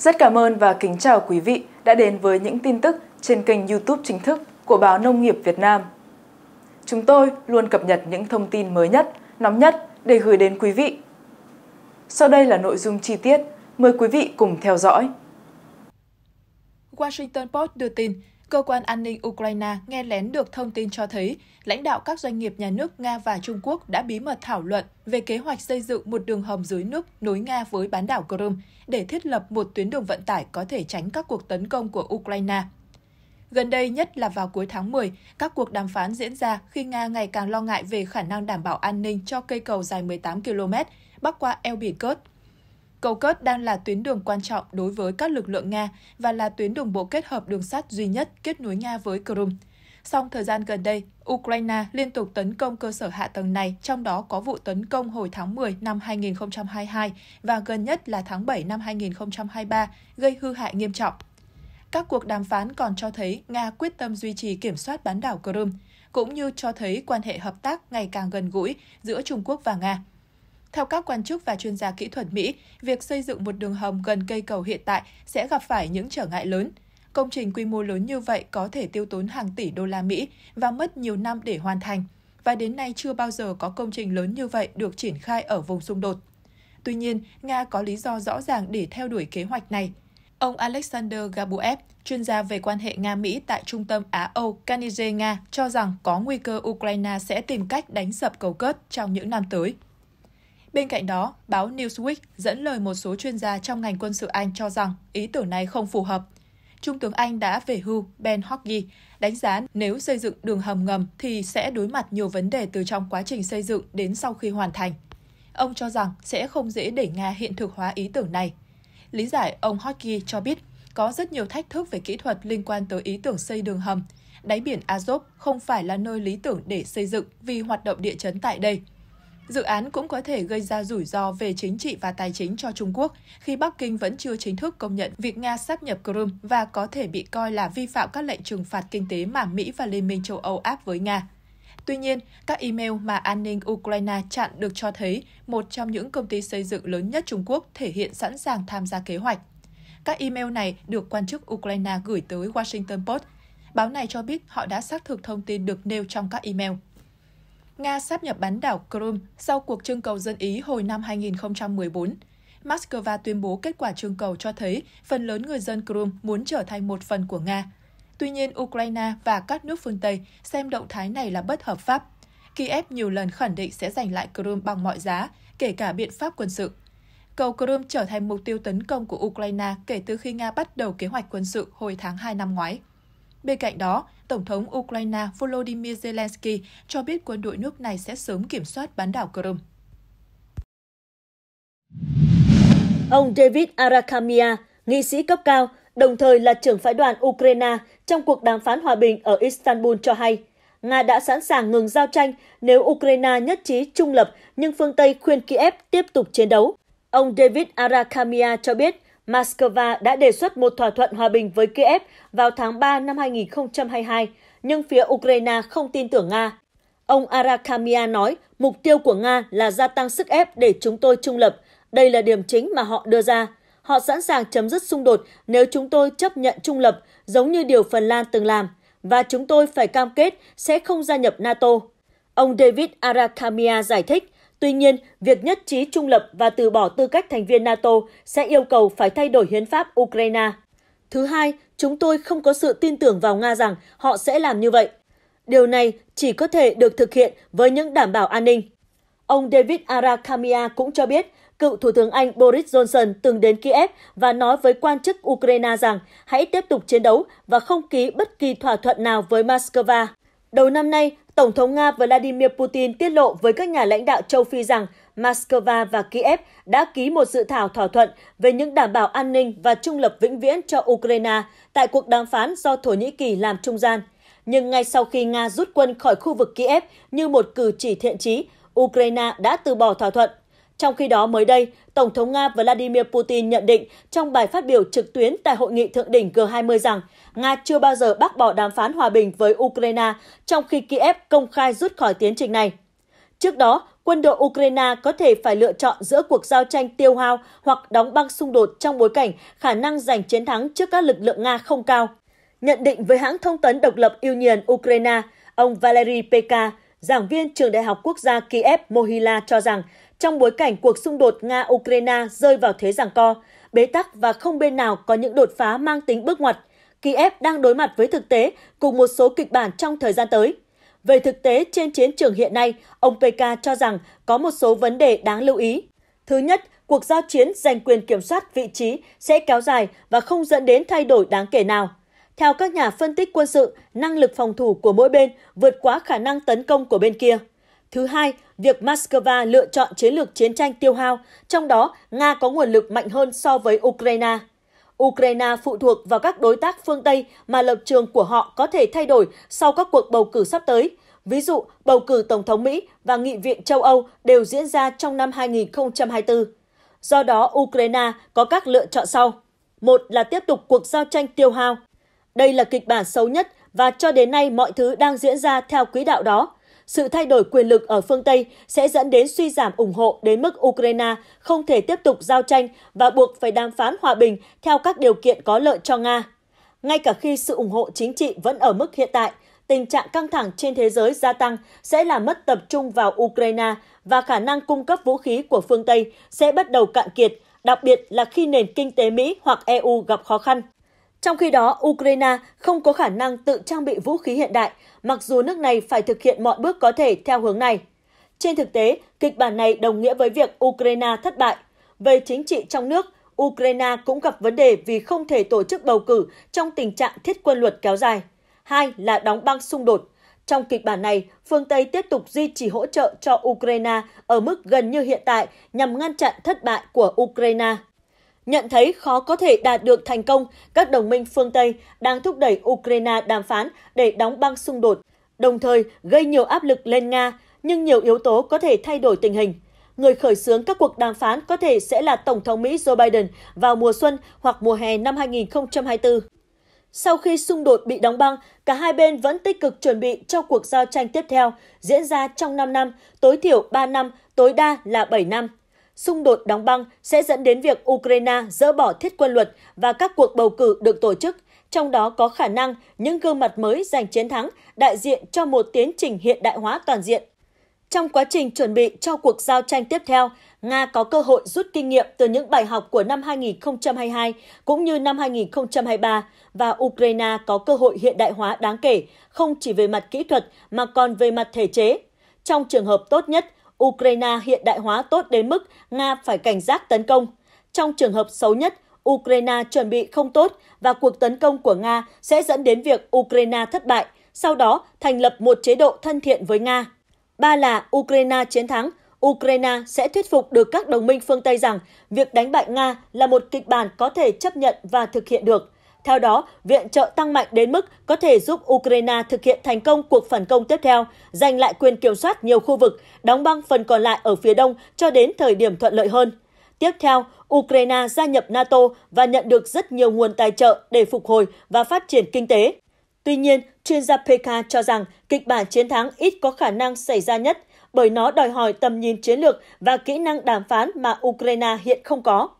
Rất cảm ơn và kính chào quý vị đã đến với những tin tức trên kênh YouTube chính thức của Báo Nông nghiệp Việt Nam. Chúng tôi luôn cập nhật những thông tin mới nhất, nóng nhất để gửi đến quý vị. Sau đây là nội dung chi tiết, mời quý vị cùng theo dõi. Washington Post đưa tin, cơ quan an ninh Ukraine nghe lén được thông tin cho thấy lãnh đạo các doanh nghiệp nhà nước Nga và Trung Quốc đã bí mật thảo luận về kế hoạch xây dựng một đường hầm dưới nước nối Nga với bán đảo Crimea để thiết lập một tuyến đường vận tải có thể tránh các cuộc tấn công của Ukraine. Gần đây nhất là vào cuối tháng 10, các cuộc đàm phán diễn ra khi Nga ngày càng lo ngại về khả năng đảm bảo an ninh cho cây cầu dài 18 km bắc qua eo biển Kurd Cầu Cớt đang là tuyến đường quan trọng đối với các lực lượng Nga và là tuyến đường bộ kết hợp đường sắt duy nhất kết nối Nga với Crimea. Song thời gian gần đây, Ukraine liên tục tấn công cơ sở hạ tầng này, trong đó có vụ tấn công hồi tháng 10 năm 2022 và gần nhất là tháng 7 năm 2023, gây hư hại nghiêm trọng. Các cuộc đàm phán còn cho thấy Nga quyết tâm duy trì kiểm soát bán đảo Crimea, cũng như cho thấy quan hệ hợp tác ngày càng gần gũi giữa Trung Quốc và Nga. Theo các quan chức và chuyên gia kỹ thuật Mỹ, việc xây dựng một đường hầm gần cây cầu hiện tại sẽ gặp phải những trở ngại lớn. Công trình quy mô lớn như vậy có thể tiêu tốn hàng tỷ đô la Mỹ và mất nhiều năm để hoàn thành, và đến nay chưa bao giờ có công trình lớn như vậy được triển khai ở vùng xung đột. Tuy nhiên, Nga có lý do rõ ràng để theo đuổi kế hoạch này. Ông Alexander Gabuev, chuyên gia về quan hệ Nga-Mỹ tại Trung tâm Á-Âu Carnegie Nga, cho rằng có nguy cơ Ukraine sẽ tìm cách đánh sập cầu cớt trong những năm tới. Bên cạnh đó, báo Newsweek dẫn lời một số chuyên gia trong ngành quân sự Anh cho rằng ý tưởng này không phù hợp. Trung tướng Anh đã về hưu Ben Hockey đánh giá nếu xây dựng đường hầm ngầm thì sẽ đối mặt nhiều vấn đề từ trong quá trình xây dựng đến sau khi hoàn thành. Ông cho rằng sẽ không dễ để Nga hiện thực hóa ý tưởng này. Lý giải ông Hockey cho biết có rất nhiều thách thức về kỹ thuật liên quan tới ý tưởng xây đường hầm. Đáy biển Azov không phải là nơi lý tưởng để xây dựng vì hoạt động địa chấn tại đây – Dự án cũng có thể gây ra rủi ro về chính trị và tài chính cho Trung Quốc khi Bắc Kinh vẫn chưa chính thức công nhận việc Nga sáp nhập Crimea và có thể bị coi là vi phạm các lệnh trừng phạt kinh tế mà Mỹ và Liên minh châu Âu áp với Nga. Tuy nhiên, các email mà an ninh Ukraine chặn được cho thấy một trong những công ty xây dựng lớn nhất Trung Quốc thể hiện sẵn sàng tham gia kế hoạch. Các email này được quan chức Ukraine gửi tới Washington Post. Báo này cho biết họ đã xác thực thông tin được nêu trong các email. Nga sáp nhập bán đảo Crimea sau cuộc trưng cầu dân Ý hồi năm 2014. Moscow tuyên bố kết quả trưng cầu cho thấy phần lớn người dân Crimea muốn trở thành một phần của Nga. Tuy nhiên, Ukraine và các nước phương Tây xem động thái này là bất hợp pháp. Kiev nhiều lần khẳng định sẽ giành lại Crimea bằng mọi giá, kể cả biện pháp quân sự. Cầu Crimea trở thành mục tiêu tấn công của Ukraine kể từ khi Nga bắt đầu kế hoạch quân sự hồi tháng 2 năm ngoái. Bên cạnh đó, Tổng thống Ukraine Volodymyr Zelensky cho biết quân đội nước này sẽ sớm kiểm soát bán đảo Crimea. Ông David Arakamia, nghị sĩ cấp cao, đồng thời là trưởng phái đoàn Ukraine trong cuộc đàm phán hòa bình ở Istanbul cho hay, Nga đã sẵn sàng ngừng giao tranh nếu Ukraine nhất trí trung lập nhưng phương Tây khuyên Kiev tiếp tục chiến đấu. Ông David Arakamia cho biết, Moscow đã đề xuất một thỏa thuận hòa bình với Kiev vào tháng 3 năm 2022, nhưng phía Ukraine không tin tưởng Nga. Ông Arakamia nói, mục tiêu của Nga là gia tăng sức ép để chúng tôi trung lập. Đây là điểm chính mà họ đưa ra. Họ sẵn sàng chấm dứt xung đột nếu chúng tôi chấp nhận trung lập, giống như điều Phần Lan từng làm, và chúng tôi phải cam kết sẽ không gia nhập NATO. Ông David Arakamia giải thích, Tuy nhiên, việc nhất trí trung lập và từ bỏ tư cách thành viên NATO sẽ yêu cầu phải thay đổi hiến pháp Ukraine. Thứ hai, chúng tôi không có sự tin tưởng vào Nga rằng họ sẽ làm như vậy. Điều này chỉ có thể được thực hiện với những đảm bảo an ninh. Ông David Arakamia cũng cho biết, cựu Thủ tướng Anh Boris Johnson từng đến Kiev và nói với quan chức Ukraine rằng hãy tiếp tục chiến đấu và không ký bất kỳ thỏa thuận nào với Moscow. Đầu năm nay, Tổng thống Nga Vladimir Putin tiết lộ với các nhà lãnh đạo châu Phi rằng Moscow và Kiev đã ký một dự thảo thỏa thuận về những đảm bảo an ninh và trung lập vĩnh viễn cho Ukraine tại cuộc đàm phán do Thổ Nhĩ Kỳ làm trung gian. Nhưng ngay sau khi Nga rút quân khỏi khu vực Kiev như một cử chỉ thiện chí, Ukraine đã từ bỏ thỏa thuận trong khi đó mới đây, Tổng thống Nga Vladimir Putin nhận định trong bài phát biểu trực tuyến tại hội nghị thượng đỉnh G20 rằng Nga chưa bao giờ bác bỏ đàm phán hòa bình với Ukraine, trong khi Kiev công khai rút khỏi tiến trình này. Trước đó, quân đội Ukraine có thể phải lựa chọn giữa cuộc giao tranh tiêu hao hoặc đóng băng xung đột trong bối cảnh khả năng giành chiến thắng trước các lực lượng Nga không cao. Nhận định với hãng thông tấn độc lập ưu nhiền Ukraine, ông Valery Peka, giảng viên trường Đại học Quốc gia Kiev Mohila cho rằng trong bối cảnh cuộc xung đột Nga-Ukraine rơi vào thế giằng co, bế tắc và không bên nào có những đột phá mang tính bước ngoặt. Kiev đang đối mặt với thực tế cùng một số kịch bản trong thời gian tới. Về thực tế trên chiến trường hiện nay, ông PK cho rằng có một số vấn đề đáng lưu ý. Thứ nhất, cuộc giao chiến giành quyền kiểm soát vị trí sẽ kéo dài và không dẫn đến thay đổi đáng kể nào. Theo các nhà phân tích quân sự, năng lực phòng thủ của mỗi bên vượt quá khả năng tấn công của bên kia. Thứ hai, việc Moscow lựa chọn chiến lược chiến tranh tiêu hao, trong đó Nga có nguồn lực mạnh hơn so với Ukraine. Ukraine phụ thuộc vào các đối tác phương Tây mà lập trường của họ có thể thay đổi sau các cuộc bầu cử sắp tới. Ví dụ, bầu cử Tổng thống Mỹ và Nghị viện châu Âu đều diễn ra trong năm 2024. Do đó, Ukraine có các lựa chọn sau. Một là tiếp tục cuộc giao tranh tiêu hao. Đây là kịch bản xấu nhất và cho đến nay mọi thứ đang diễn ra theo quỹ đạo đó sự thay đổi quyền lực ở phương Tây sẽ dẫn đến suy giảm ủng hộ đến mức Ukraine không thể tiếp tục giao tranh và buộc phải đàm phán hòa bình theo các điều kiện có lợi cho Nga. Ngay cả khi sự ủng hộ chính trị vẫn ở mức hiện tại, tình trạng căng thẳng trên thế giới gia tăng sẽ làm mất tập trung vào Ukraine và khả năng cung cấp vũ khí của phương Tây sẽ bắt đầu cạn kiệt, đặc biệt là khi nền kinh tế Mỹ hoặc EU gặp khó khăn. Trong khi đó, Ukraine không có khả năng tự trang bị vũ khí hiện đại, mặc dù nước này phải thực hiện mọi bước có thể theo hướng này. Trên thực tế, kịch bản này đồng nghĩa với việc Ukraine thất bại. Về chính trị trong nước, Ukraine cũng gặp vấn đề vì không thể tổ chức bầu cử trong tình trạng thiết quân luật kéo dài. Hai là đóng băng xung đột. Trong kịch bản này, phương Tây tiếp tục duy trì hỗ trợ cho Ukraine ở mức gần như hiện tại nhằm ngăn chặn thất bại của Ukraine. Nhận thấy khó có thể đạt được thành công, các đồng minh phương Tây đang thúc đẩy Ukraine đàm phán để đóng băng xung đột, đồng thời gây nhiều áp lực lên Nga, nhưng nhiều yếu tố có thể thay đổi tình hình. Người khởi xướng các cuộc đàm phán có thể sẽ là Tổng thống Mỹ Joe Biden vào mùa xuân hoặc mùa hè năm 2024. Sau khi xung đột bị đóng băng, cả hai bên vẫn tích cực chuẩn bị cho cuộc giao tranh tiếp theo, diễn ra trong 5 năm, tối thiểu 3 năm, tối đa là 7 năm xung đột đóng băng sẽ dẫn đến việc Ukraine dỡ bỏ thiết quân luật và các cuộc bầu cử được tổ chức, trong đó có khả năng những gương mặt mới giành chiến thắng đại diện cho một tiến trình hiện đại hóa toàn diện. Trong quá trình chuẩn bị cho cuộc giao tranh tiếp theo, Nga có cơ hội rút kinh nghiệm từ những bài học của năm 2022 cũng như năm 2023 và Ukraine có cơ hội hiện đại hóa đáng kể, không chỉ về mặt kỹ thuật mà còn về mặt thể chế. Trong trường hợp tốt nhất, Ukraine hiện đại hóa tốt đến mức Nga phải cảnh giác tấn công. Trong trường hợp xấu nhất, Ukraine chuẩn bị không tốt và cuộc tấn công của Nga sẽ dẫn đến việc Ukraine thất bại, sau đó thành lập một chế độ thân thiện với Nga. Ba là Ukraine chiến thắng, Ukraine sẽ thuyết phục được các đồng minh phương Tây rằng việc đánh bại Nga là một kịch bản có thể chấp nhận và thực hiện được. Theo đó, viện trợ tăng mạnh đến mức có thể giúp Ukraine thực hiện thành công cuộc phản công tiếp theo, giành lại quyền kiểm soát nhiều khu vực, đóng băng phần còn lại ở phía đông cho đến thời điểm thuận lợi hơn. Tiếp theo, Ukraine gia nhập NATO và nhận được rất nhiều nguồn tài trợ để phục hồi và phát triển kinh tế. Tuy nhiên, chuyên gia PK cho rằng kịch bản chiến thắng ít có khả năng xảy ra nhất bởi nó đòi hỏi tầm nhìn chiến lược và kỹ năng đàm phán mà Ukraine hiện không có.